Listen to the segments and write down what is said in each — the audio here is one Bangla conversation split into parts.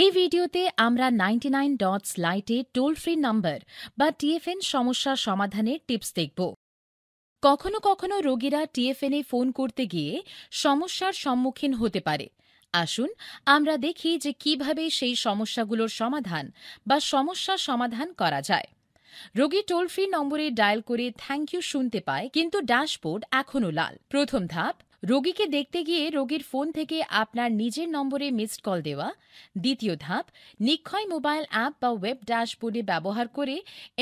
এই ভিডিওতে আমরা নাইনটি নাইন ডটস লাইটে টোল ফ্রি নম্বর বা টিএফএন সমস্যা সমাধানের টিপস দেখব কখনো কখনো রোগীরা টিএফএনে ফোন করতে গিয়ে সমস্যার সম্মুখীন হতে পারে আসুন আমরা দেখি যে কিভাবে সেই সমস্যাগুলোর সমাধান বা সমস্যা সমাধান করা যায় রোগী টোল ফ্রি নম্বরে ডায়াল করে থ্যাংক ইউ শুনতে পায় কিন্তু ড্যাশবোর্ড এখনও লাল প্রথম ধাপ রোগীকে দেখতে গিয়ে রোগীর ফোন থেকে আপনার নিজের নম্বরে মিসড কল দেওয়া দ্বিতীয় ধাপ নিক্ষয় মোবাইল অ্যাপ বা ওয়েব ড্যাশবোর্ডে ব্যবহার করে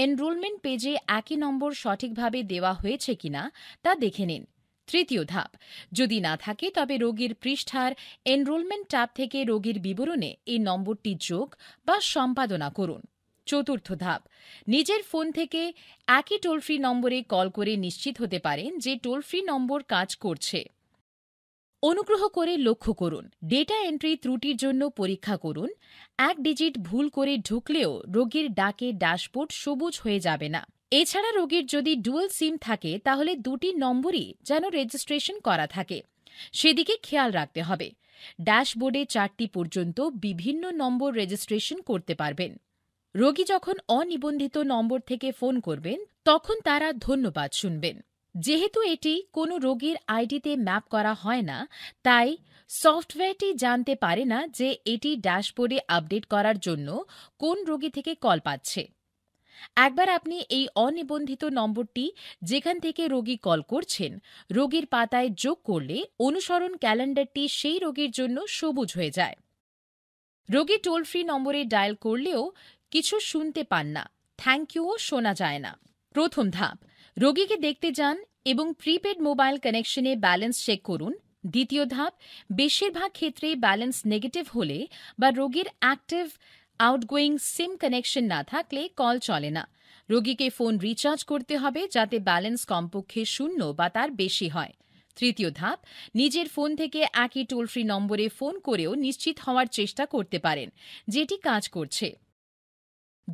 এনরোলমেন্ট পেজে একই নম্বর সঠিকভাবে দেওয়া হয়েছে কিনা তা দেখে নিন তৃতীয় ধাপ যদি না থাকে তবে রোগীর পৃষ্ঠার এনরোলমেন্ট ট্যাব থেকে রোগীর বিবরণে এই নম্বরটি যোগ বা সম্পাদনা করুন চতুর্থ ধাপ নিজের ফোন থেকে একই টোল ফ্রি নম্বরে কল করে নিশ্চিত হতে পারেন যে টোল ফ্রি নম্বর কাজ করছে অনুগ্রহ করে লক্ষ্য করুন ডেটা এন্ট্রি ত্রুটির জন্য পরীক্ষা করুন এক ডিজিট ভুল করে ঢুকলেও রোগীর ডাকে ড্যাশবোর্ড সবুজ হয়ে যাবে না এছাড়া রোগীর যদি ডুয়াল সিম থাকে তাহলে দুটি নম্বরই যেন রেজিস্ট্রেশন করা থাকে সেদিকে খেয়াল রাখতে হবে ড্যাশবোর্ডে চারটি পর্যন্ত বিভিন্ন নম্বর রেজিস্ট্রেশন করতে পারবেন রোগী যখন অনিবন্ধিত নম্বর থেকে ফোন করবেন তখন তারা ধন্যবাদ শুনবেন যেহেতু এটি কোনো রোগীর আইডিতে ম্যাপ করা হয় না তাই সফটওয়্যারটি জানতে পারে না যে এটি ড্যাশবোর্ডে আপডেট করার জন্য কোন রোগী থেকে কল পাচ্ছে একবার আপনি এই অনিবন্ধিত নম্বরটি যেখান থেকে রোগী কল করছেন রোগীর পাতায় যোগ করলে অনুসরণ ক্যালেন্ডারটি সেই রোগীর জন্য সবুজ হয়ে যায় রোগী টোল ফ্রি নম্বরে ডায়াল করলেও কিছু শুনতে পান না থ্যাংক ইউও শোনা যায় না প্রথম ধাপ রোগীকে দেখতে যান এবং প্রিপেড মোবাইল কানেকশনে ব্যালেন্স চেক করুন দ্বিতীয় ধাপ বেশিরভাগ ক্ষেত্রে ব্যালেন্স নেগেটিভ হলে বা রোগীর অ্যাক্টিভ আউটগোয়িং সিম কানেকশন না থাকলে কল চলে না রোগীকে ফোন রিচার্জ করতে হবে যাতে ব্যালেন্স কমপক্ষে শূন্য বা তার বেশি হয় তৃতীয় ধাপ নিজের ফোন থেকে একই টোল ফ্রি নম্বরে ফোন করেও নিশ্চিত হওয়ার চেষ্টা করতে পারেন যেটি কাজ করছে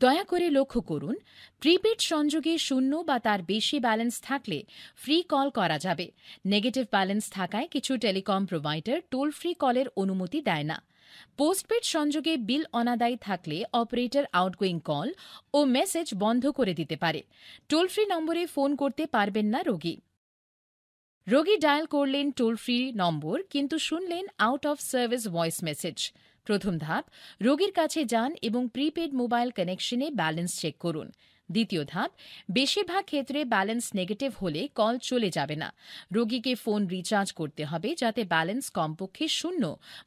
দয়া করে লক্ষ্য করুন প্রিপেড সংযোগে শূন্য বা তার বেশি ব্যালেন্স থাকলে ফ্রি কল করা যাবে নেগেটিভ ব্যালেন্স থাকায় কিছু টেলিকম প্রোভাইডার টোল ফ্রি কলের অনুমতি দেয় না পোস্টপেড সংযোগে বিল অনাদায়ী থাকলে অপারেটর আউটগোয়িং কল ও মেসেজ বন্ধ করে দিতে পারে টোল ফ্রি নম্বরে ফোন করতে পারবেন না রোগী রোগী ডায়াল করলেন টোল ফ্রি নম্বর কিন্তু শুনলেন out of service voice message প্রথম ধাপ রোগীর কাছে যান এবং প্রিপেড মোবাইল কানেকশনে ব্যালেন্স চেক করুন দ্বিতীয় ধাপ বেশিরভাগ ক্ষেত্রে ব্যালেন্স নেগেটিভ হলে কল চলে যাবে না রোগীকে ফোন রিচার্জ করতে হবে যাতে ব্যালেন্স কমপক্ষে শূন্য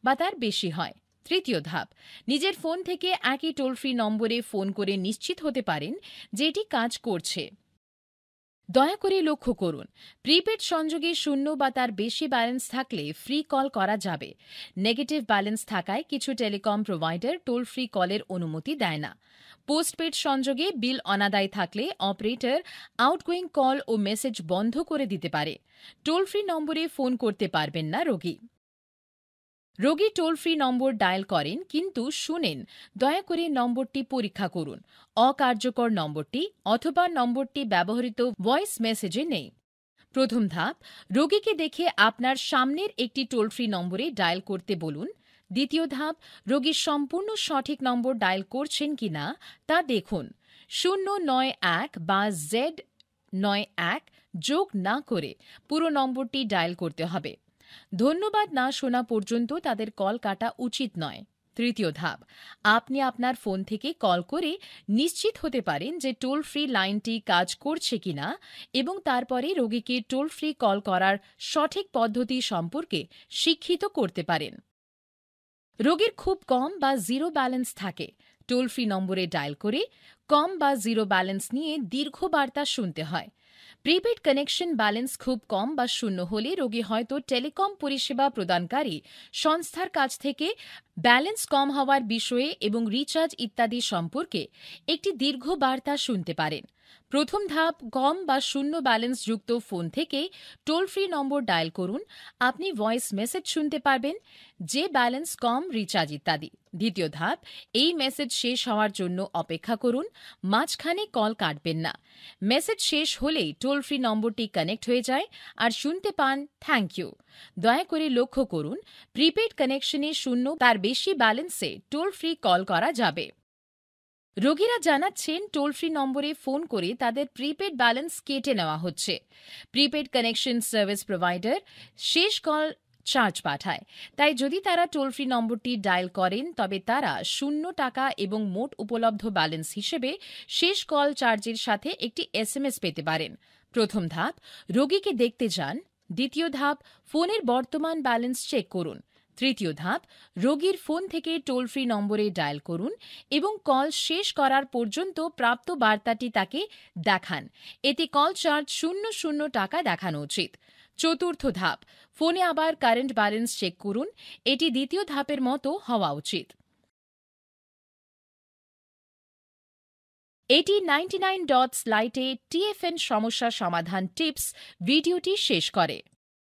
বা তার বেশি হয় তৃতীয় ধাপ নিজের ফোন থেকে একই টোল ফ্রি নম্বরে ফোন করে নিশ্চিত হতে পারেন যেটি কাজ করছে দয়া করে লক্ষ্য করুন প্রিপেড সংযোগে শূন্য বা তার বেশি ব্যালেন্স থাকলে ফ্রি কল করা যাবে নেগেটিভ ব্যালেন্স থাকায় কিছু টেলিকম প্রোভাইডার টোল ফ্রি কলের অনুমতি দেয় না পোস্টপেড সংযোগে বিল অনাদায় থাকলে অপারেটর আউটগোয়িং কল ও মেসেজ বন্ধ করে দিতে পারে টোল ফ্রি নম্বরে ফোন করতে পারবেন না রোগী রোগী টোল ফ্রি নম্বর ডায়াল করেন কিন্তু শুনেন দয়া করে নম্বরটি পরীক্ষা করুন অকার্যকর নম্বরটি অথবা নম্বরটি ব্যবহৃত ভয়েস মেসেজে নেই প্রথম ধাপ রোগীকে দেখে আপনার সামনের একটি টোল ফ্রি নম্বরে ডায়াল করতে বলুন দ্বিতীয় ধাপ রোগীর সম্পূর্ণ সঠিক নম্বর ডায়াল করছেন কিনা তা দেখুন শূন্য নয় এক বা জেড নয় এক যোগ না করে পুরো নম্বরটি ডায়াল করতে হবে ধন্যবাদ না শোনা পর্যন্ত তাদের কল কাটা উচিত নয় তৃতীয় ধাপ আপনি আপনার ফোন থেকে কল করে নিশ্চিত হতে পারেন যে টোল ফ্রি লাইনটি কাজ করছে কিনা এবং তারপরে রোগীকে টোল ফ্রি কল করার সঠিক পদ্ধতি সম্পর্কে শিক্ষিত করতে পারেন রোগীর খুব কম বা জিরো ব্যালেন্স থাকে টোল ফ্রি নম্বরে ডায়াল করে কম বা জিরো ব্যালেন্স নিয়ে দীর্ঘ বার্তা শুনতে হয় প্রিপেড কানেকশন ব্যালেন্স খুব কম বা শূন্য হলে রোগী হয়তো টেলিকম পরিষেবা প্রদানকারী সংস্থার কাছ থেকে ব্যালেন্স কম হওয়ার বিষয়ে এবং রিচার্জ ইত্যাদি সম্পর্কে একটি দীর্ঘ বার্তা শুনতে পারেন প্রথম ধাপ কম বা শূন্য ব্যালেন্স যুক্ত ফোন থেকে টোল ফ্রি নম্বর ডায়াল করুন আপনি ভয়েস মেসেজ শুনতে পারবেন যে ব্যালেন্স কম রিচার্জ ইত্যাদি দ্বিতীয় ধাপ এই মেসেজ শেষ হওয়ার জন্য অপেক্ষা করুন মাঝখানে কল কাটবেন না মেসেজ শেষ হলেই টোল ফ্রি নম্বরটি কানেক্ট হয়ে যায় আর শুনতে পান থ্যাংক ইউ দয়া করে লক্ষ্য করুন প্রিপেড কানেকশনে শূন্য তার বেশি ব্যালেন্সে টোল ফ্রি কল করা যাবে রোগীরা জানাচ্ছেন টোল ফ্রি নম্বরে ফোন করে তাদের প্রিপেড ব্যালেন্স কেটে নেওয়া হচ্ছে প্রিপেড কানেকশন সার্ভিস প্রোভাইডার শেষ কল চার্জ পাঠায় তাই যদি তারা টোল ফ্রি নম্বরটি ডায়াল করেন তবে তারা শূন্য টাকা এবং মোট উপলব্ধ ব্যালেন্স হিসেবে শেষ কল চার্জের সাথে একটি এসএমএস পেতে পারেন প্রথম ধাপ রোগীকে দেখতে যান দ্বিতীয় ধাপ ফোনের বর্তমান ব্যালেন্স চেক করুন তৃতীয় ধাপ রোগীর ফোন থেকে টোল ফ্রি নম্বরে ডায়াল করুন এবং কল শেষ করার পর্যন্ত প্রাপ্ত বার্তাটি তাকে দেখান এতে কল চার্জ শূন্য শূন্য টাকা দেখানো উচিত চতুর্থ ধাপ ফোনে আবার কারেন্ট ব্যালেন্স চেক করুন এটি দ্বিতীয় ধাপের মতো হওয়া উচিত এটি নাইনটি নাইন ডটস লাইটে টিএফএন সমস্যা সমাধান টিপস ভিডিওটি শেষ করে